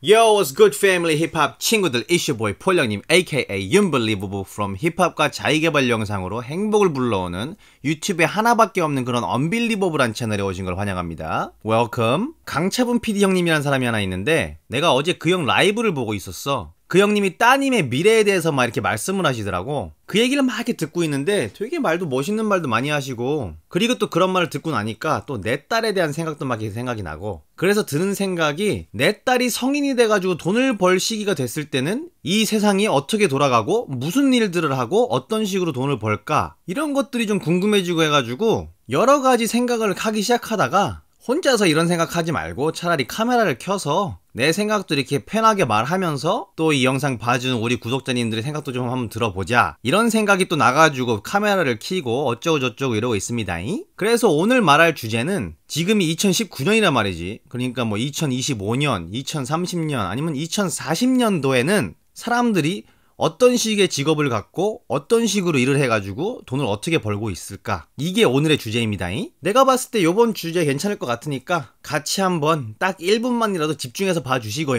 Yo, what's good family 힙합 친구들 이슈보이 폴령님 aka Unbelievable from 힙합과 자의개발 영상으로 행복을 불러오는 유튜브에 하나밖에 없는 그런 언빌리버블한 채널에 오신 걸 환영합니다. 웰컴 강차분 PD 형님이란 사람이 하나 있는데 내가 어제 그 형 라이브를 보고 있었어. 그 형님이 따님의 미래에 대해서 막 이렇게 말씀을 하시더라고. 그 얘기를 막 이렇게 듣고 있는데 되게 말도 멋있는 말도 많이 하시고 그리고 또 그런 말을 듣고 나니까 또 내 딸에 대한 생각도 막 이렇게 생각이 나고 그래서 드는 생각이 내 딸이 성인이 돼가지고 돈을 벌 시기가 됐을 때는 이 세상이 어떻게 돌아가고 무슨 일들을 하고 어떤 식으로 돈을 벌까 이런 것들이 좀 궁금해지고 해가지고 여러 가지 생각을 하기 시작하다가 혼자서 이런 생각하지 말고 차라리 카메라를 켜서 내 생각도 이렇게 편하게 말하면서 또 이 영상 봐주는 우리 구독자님들의 생각도 좀 한번 들어보자 이런 생각이 또 나가지고 카메라를 켜고 어쩌고저쩌고 이러고 있습니다 이? 그래서 오늘 말할 주제는 지금이 2019년이란 말이지 그러니까 뭐 2025년 2030년 아니면 2040년도에는 사람들이 어떤 식의 직업을 갖고 어떤 식으로 일을 해가지고 돈을 어떻게 벌고 있을까? 이게 오늘의 주제입니다. 잉 내가 봤을 때요번 주제 괜찮을 것 같으니까 같이 한번 딱 1분만이라도 집중해서 봐주시고요.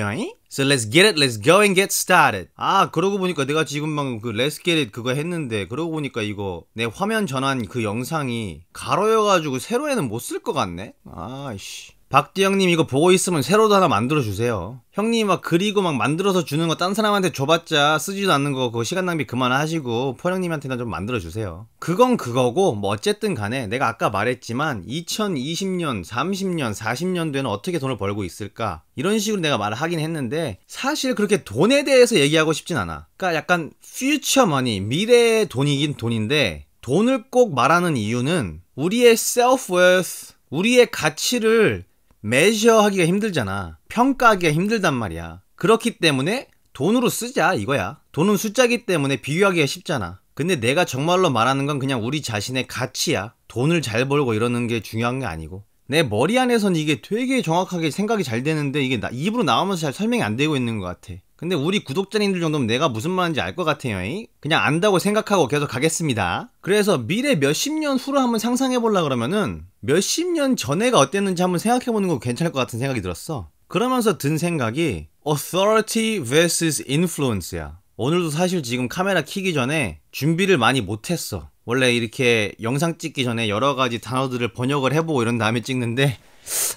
So let's get it, let's go and get started. 아, 그러고 보니까 내가 지금 방금 그 let's get it 그거 했는데, 그러고 보니까 이거 내 화면 전환 그 영상이 가로여가지고 세로에는 못 쓸 것 같네? 아이씨. 박디영님 이거 보고 있으면 새로도 하나 만들어 주세요. 형님 막 그리고 막 만들어서 주는 거 딴 사람한테 줘봤자 쓰지도 않는 거 그거 시간 낭비 그만하시고 포령님한테나 좀 만들어 주세요. 그건 그거고 뭐 어쨌든 간에 내가 아까 말했지만 2020년, 30년, 40년도에는 어떻게 돈을 벌고 있을까 이런 식으로 내가 말을 하긴 했는데 사실 그렇게 돈에 대해서 얘기하고 싶진 않아. 그러니까 약간 퓨처 머니 미래의 돈이긴 돈인데 돈을 꼭 말하는 이유는 우리의 self worth 우리의 가치를 매셔하기가 힘들잖아. 평가하기가 힘들단 말이야. 그렇기 때문에 돈으로 쓰자 이거야. 돈은 숫자기 때문에 비교하기가 쉽잖아. 근데 내가 정말로 말하는 건 그냥 우리 자신의 가치야. 돈을 잘 벌고 이러는 게 중요한 게 아니고 내 머리 안에선 이게 되게 정확하게 생각이 잘 되는데 이게 나, 입으로 나오면서 잘 설명이 안 되고 있는 것 같아. 근데 우리 구독자님들 정도면 내가 무슨 말인지 알 것 같아요. 그냥 안다고 생각하고 계속 가겠습니다. 그래서 미래 몇십 년 후로 한번 상상해 보려 그러면은 몇 십 년 전에가 어땠는지 한번 생각해 보는 거 괜찮을 것 같은 생각이 들었어. 그러면서 든 생각이 authority vs influence야. 오늘도 사실 지금 카메라 키기 전에 준비를 많이 못했어. 원래 이렇게 영상 찍기 전에 여러 가지 단어들을 번역을 해보고 이런 다음에 찍는데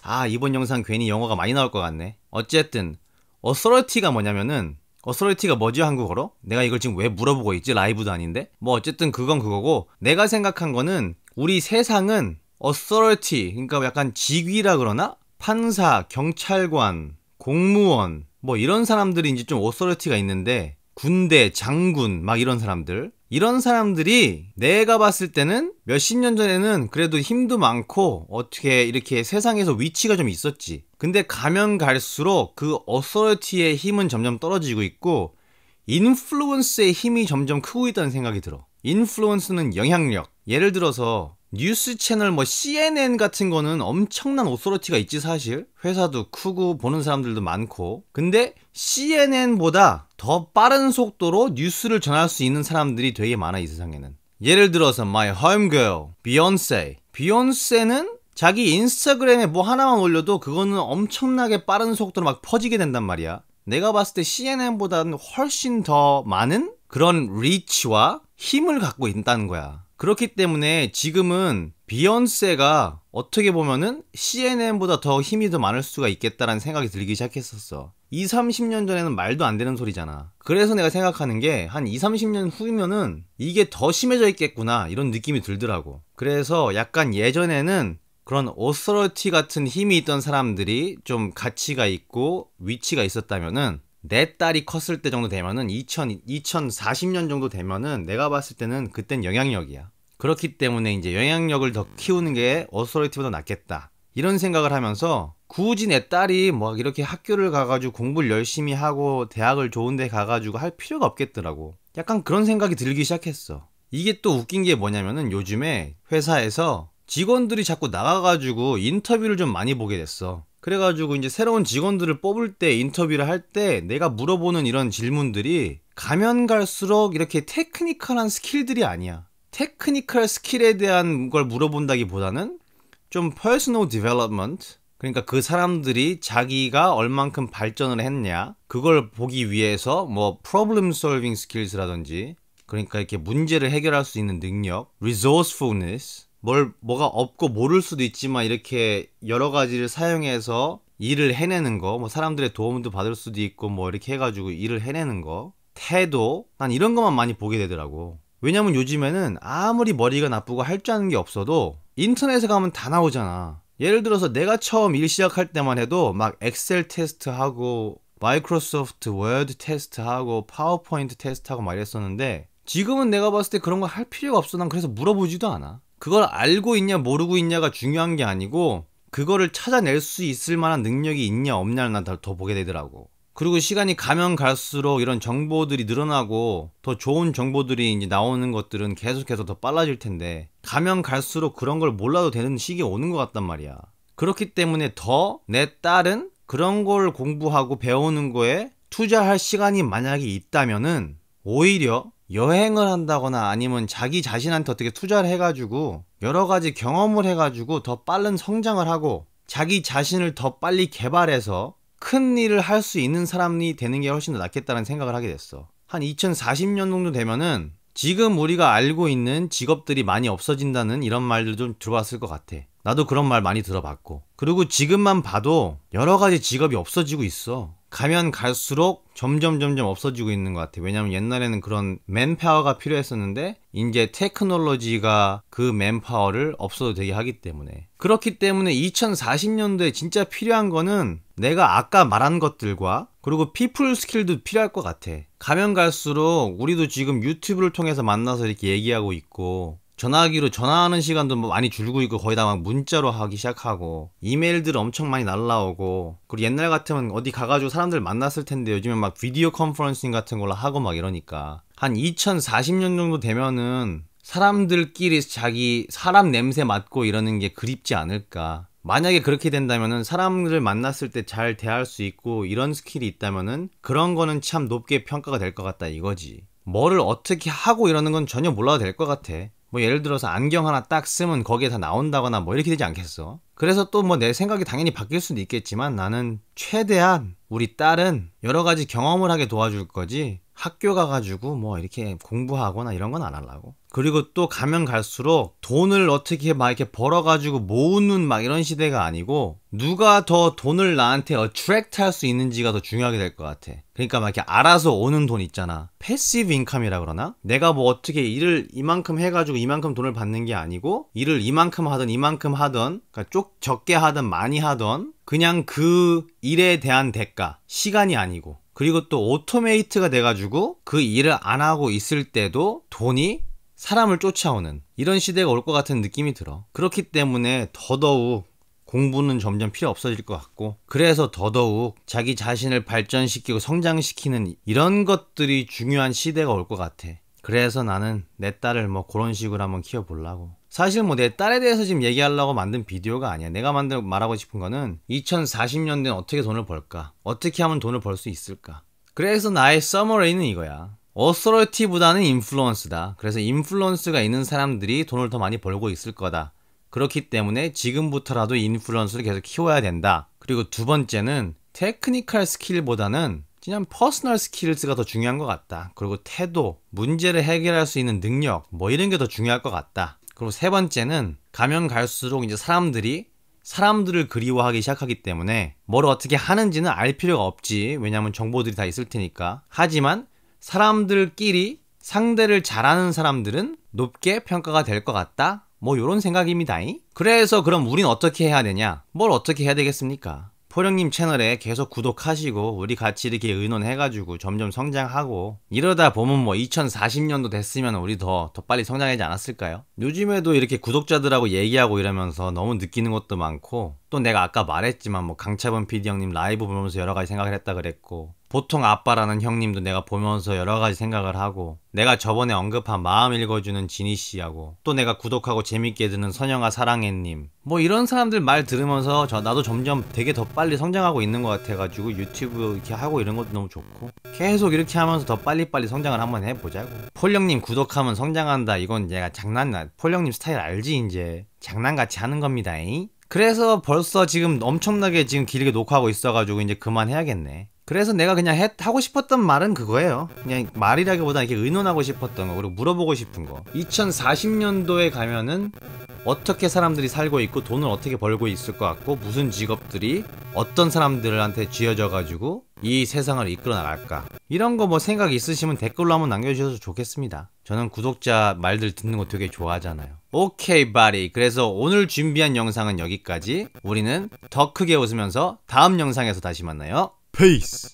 아 이번 영상 괜히 영어가 많이 나올 것 같네 어쨌든 어서러티가 뭐냐면은 어서러티가 뭐지 한국어로? 내가 이걸 지금 왜 물어보고 있지 라이브도 아닌데 뭐 어쨌든 그건 그거고 내가 생각한 거는 우리 세상은 어서러티 그러니까 약간 직위라 그러나 판사 경찰관 공무원 뭐 이런 사람들이 이제 좀 어서러티가 있는데 군대, 장군, 막 이런 사람들. 이런 사람들이 내가 봤을 때는 몇 십 년 전에는 그래도 힘도 많고 어떻게 이렇게 세상에서 위치가 좀 있었지. 근데 가면 갈수록 그 어서티의 힘은 점점 떨어지고 있고 인플루언스의 힘이 점점 크고 있다는 생각이 들어. 인플루언스는 영향력. 예를 들어서 뉴스 채널 뭐 CNN 같은 거는 엄청난 오소로티가 있지 사실 회사도 크고 보는 사람들도 많고 근데 CNN보다 더 빠른 속도로 뉴스를 전할 수 있는 사람들이 되게 많아 이 세상에는 예를 들어서 my homegirl 비욘세 비욘세는 자기 인스타그램에 뭐 하나만 올려도 그거는 엄청나게 빠른 속도로 막 퍼지게 된단 말이야 내가 봤을 때 CNN보다는 훨씬 더 많은 그런 리치와 힘을 갖고 있다는 거야 그렇기 때문에 지금은 비욘세가 어떻게 보면은 CNN보다 더 힘이 더 많을 수가 있겠다라는 생각이 들기 시작했었어. 2, 30년 전에는 말도 안 되는 소리잖아. 그래서 내가 생각하는 게 한 2, 30년 후면은 이게 더 심해져 있겠구나 이런 느낌이 들더라고. 그래서 약간 예전에는 그런 오스러티 같은 힘이 있던 사람들이 좀 가치가 있고 위치가 있었다면은 내 딸이 컸을 때 정도 되면은 2000, 2040년 정도 되면은 내가 봤을 때는 그땐 영향력이야. 그렇기 때문에 이제 영향력을 더 키우는 게어스로이티보다 낫겠다. 이런 생각을 하면서 굳이 내 딸이 뭐 이렇게 학교를 가가지고 공부를 열심히 하고 대학을 좋은데 가가지고 할 필요가 없겠더라고. 약간 그런 생각이 들기 시작했어. 이게 또 웃긴 게 뭐냐면은 요즘에 회사에서 직원들이 자꾸 나가가지고 인터뷰를 좀 많이 보게 됐어. 그래가지고 이제 새로운 직원들을 뽑을 때 인터뷰를 할 때 내가 물어보는 이런 질문들이 가면 갈수록 이렇게 테크니컬한 스킬들이 아니야. 테크니컬 스킬에 대한 걸 물어본다기보다는 좀 personal development 그러니까 그 사람들이 자기가 얼만큼 발전을 했냐 그걸 보기 위해서 뭐 problem solving skills라든지 그러니까 이렇게 문제를 해결할 수 있는 능력 resourcefulness 뭘 뭐가 없고 모를 수도 있지만 이렇게 여러 가지를 사용해서 일을 해내는 거, 뭐 사람들의 도움도 받을 수도 있고 뭐 이렇게 해가지고 일을 해내는 거, 태도, 난 이런 것만 많이 보게 되더라고. 왜냐면 요즘에는 아무리 머리가 나쁘고 할 줄 아는 게 없어도 인터넷에 가면 다 나오잖아. 예를 들어서 내가 처음 일 시작할 때만 해도 막 엑셀 테스트하고 마이크로소프트 워드 테스트하고 파워포인트 테스트하고 말했었는데 지금은 내가 봤을 때 그런 거 할 필요가 없어. 난 그래서 물어보지도 않아. 그걸 알고 있냐 모르고 있냐가 중요한 게 아니고 그거를 찾아낼 수 있을 만한 능력이 있냐 없냐를 난 더 보게 되더라고. 그리고 시간이 가면 갈수록 이런 정보들이 늘어나고 더 좋은 정보들이 이제 나오는 것들은 계속해서 더 빨라질 텐데 가면 갈수록 그런 걸 몰라도 되는 시기 오는 것 같단 말이야. 그렇기 때문에 더 내 딸은 그런 걸 공부하고 배우는 거에 투자할 시간이 만약에 있다면은 오히려 여행을 한다거나 아니면 자기 자신한테 어떻게 투자를 해가지고 여러 가지 경험을 해가지고 더 빠른 성장을 하고 자기 자신을 더 빨리 개발해서 큰 일을 할 수 있는 사람이 되는 게 훨씬 더 낫겠다는 생각을 하게 됐어. 한 2040년 정도 되면은 지금 우리가 알고 있는 직업들이 많이 없어진다는 이런 말들 좀 들어봤을 것 같아. 나도 그런 말 많이 들어봤고. 그리고 지금만 봐도 여러 가지 직업이 없어지고 있어. 가면 갈수록 점점 점점 없어지고 있는 것 같아요. 왜냐하면 옛날에는 그런 맨파워가 필요했었는데 이제 테크놀로지가 그 맨파워를 없어도 되게 하기 때문에 그렇기 때문에 2040년도에 진짜 필요한 거는 내가 아까 말한 것들과 그리고 피플 스킬도 필요할 것 같아. 가면 갈수록 우리도 지금 유튜브를 통해서 만나서 이렇게 얘기하고 있고 전화기로 전화하는 시간도 뭐 많이 줄고 있고 거의 다 막 문자로 하기 시작하고 이메일들 엄청 많이 날라오고 그리고 옛날 같으면 어디 가가지고 사람들 만났을 텐데 요즘엔 막 비디오 컨퍼런싱 같은 걸로 하고 막 이러니까 한 2040년 정도 되면은 사람들끼리 자기 사람 냄새 맡고 이러는 게 그립지 않을까 만약에 그렇게 된다면은 사람들을 만났을 때 잘 대할 수 있고 이런 스킬이 있다면은 그런 거는 참 높게 평가가 될 것 같다 이거지 뭐를 어떻게 하고 이러는 건 전혀 몰라도 될 것 같아 뭐 예를 들어서 안경 하나 딱 쓰면 거기에 다 나온다거나 뭐 이렇게 되지 않겠어. 그래서 또 뭐 내 생각이 당연히 바뀔 수도 있겠지만 나는 최대한 우리 딸은 여러 가지 경험을 하게 도와줄 거지 학교 가가지고 뭐 이렇게 공부하거나 이런 건 안 하려고. 그리고 또 가면 갈수록 돈을 어떻게 막 이렇게 벌어가지고 모으는 막 이런 시대가 아니고 누가 더 돈을 나한테 어트랙트 할수 있는지가 더 중요하게 될 것 같아. 그러니까 막 이렇게 알아서 오는 돈 있잖아. 패시브 인컴이라 그러나? 내가 뭐 어떻게 일을 이만큼 해가지고 이만큼 돈을 받는 게 아니고 일을 이만큼 하던 이만큼 하던 그러니까 쪽 적게 하든 많이 하든 그냥 그 일에 대한 대가 시간이 아니고 그리고 또 오토메이트가 돼가지고 그 일을 안 하고 있을 때도 돈이 사람을 쫓아오는 이런 시대가 올 것 같은 느낌이 들어. 그렇기 때문에 더더욱 공부는 점점 필요 없어질 것 같고 그래서 더더욱 자기 자신을 발전시키고 성장시키는 이런 것들이 중요한 시대가 올 것 같아. 그래서 나는 내 딸을 뭐 그런 식으로 한번 키워보려고. 사실 뭐 내 딸에 대해서 지금 얘기하려고 만든 비디오가 아니야. 내가 만든 말하고 싶은 거는 2040년대는 어떻게 돈을 벌까? 어떻게 하면 돈을 벌 수 있을까? 그래서 나의 서머레이는 이거야. 어서로티보다는 인플루언스다. 그래서 인플루언스가 있는 사람들이 돈을 더 많이 벌고 있을 거다. 그렇기 때문에 지금부터라도 인플루언스를 계속 키워야 된다. 그리고 두 번째는 테크니컬 스킬보다는 그냥 퍼스널 스킬스가 더 중요한 것 같다. 그리고 태도, 문제를 해결할 수 있는 능력, 뭐 이런 게 더 중요할 것 같다. 그리고 세 번째는 가면 갈수록 이제 사람들이 사람들을 그리워하기 시작하기 때문에 뭘 어떻게 하는지는 알 필요가 없지. 왜냐하면 정보들이 다 있을 테니까. 하지만 사람들끼리 상대를 잘하는 사람들은 높게 평가가 될 것 같다. 뭐 이런 생각입니다. 그래서 그럼 우린 어떻게 해야 되냐? 뭘 어떻게 해야 되겠습니까? 포령님 채널에 계속 구독하시고 우리 같이 이렇게 의논해가지고 점점 성장하고 이러다 보면 뭐 2040년도 됐으면 우리 더, 더 빨리 성장하지 않았을까요? 요즘에도 이렇게 구독자들하고 얘기하고 이러면서 너무 느끼는 것도 많고 또 내가 아까 말했지만 뭐 강차범 PD 형님 라이브 보면서 여러 가지 생각을 했다 그랬고 보통 아빠라는 형님도 내가 보면서 여러 가지 생각을 하고 내가 저번에 언급한 마음 읽어주는 지니 씨하고 또 내가 구독하고 재밌게 듣는 선영아 사랑해님 뭐 이런 사람들 말 들으면서 저 나도 점점 되게 더 빨리 성장하고 있는 것 같아가지고 유튜브 이렇게 하고 이런 것도 너무 좋고 계속 이렇게 하면서 더 빨리빨리 성장을 한번 해보자고 폴령님 구독하면 성장한다 이건 얘가 장난나 폴령님 스타일 알지 이제 장난같이 하는 겁니다 잉 그래서 벌써 지금 엄청나게 지금 길게 녹화하고 있어가지고 이제 그만해야겠네. 그래서 내가 그냥 해, 하고 싶었던 말은 그거예요. 그냥 말이라기보다 이렇게 의논하고 싶었던 거, 그리고 물어보고 싶은 거. 2040년도에 가면은 어떻게 사람들이 살고 있고 돈을 어떻게 벌고 있을 것 같고 무슨 직업들이 어떤 사람들한테 쥐어져 가지고 이 세상을 이끌어 나갈까 이런 거 뭐 생각 있으시면 댓글로 한번 남겨주셔서 좋겠습니다. 저는 구독자 말들 듣는 거 되게 좋아하잖아요. 오케이 바리 그래서 오늘 준비한 영상은 여기까지 우리는 더 크게 웃으면서 다음 영상에서 다시 만나요. 페이스